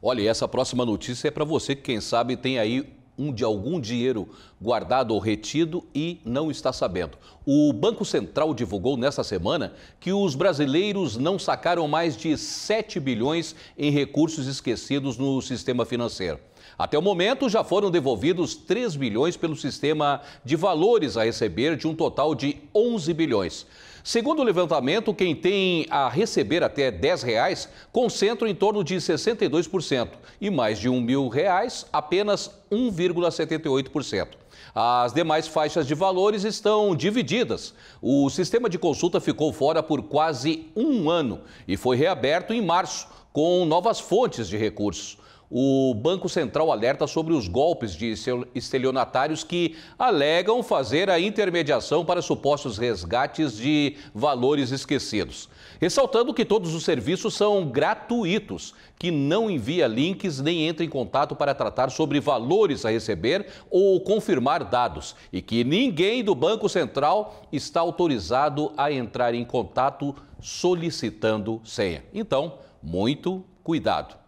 Olha, essa próxima notícia é para você que, quem sabe, tem aí um de algum dinheiro guardado ou retido e não está sabendo. O Banco Central divulgou nesta semana que os brasileiros não sacaram mais de 7 bilhões em recursos esquecidos no sistema financeiro. Até o momento, já foram devolvidos 3 bilhões pelo sistema de valores a receber, de um total de 11 bilhões. Segundo o levantamento, quem tem a receber até 10 reais concentra em torno de 62% e mais de 1 mil reais, apenas 1,5%. 1,78%. As demais faixas de valores estão divididas. O sistema de consulta ficou fora por quase um ano e foi reaberto em março, com novas fontes de recursos o Banco Central alerta sobre os golpes de estelionatários que alegam fazer a intermediação para supostos resgates de valores esquecidos. Ressaltando que todos os serviços são gratuitos, que não envia links nem entra em contato para tratar sobre valores a receber ou confirmar dados e que ninguém do Banco Central está autorizado a entrar em contato solicitando senha. Então, muito cuidado.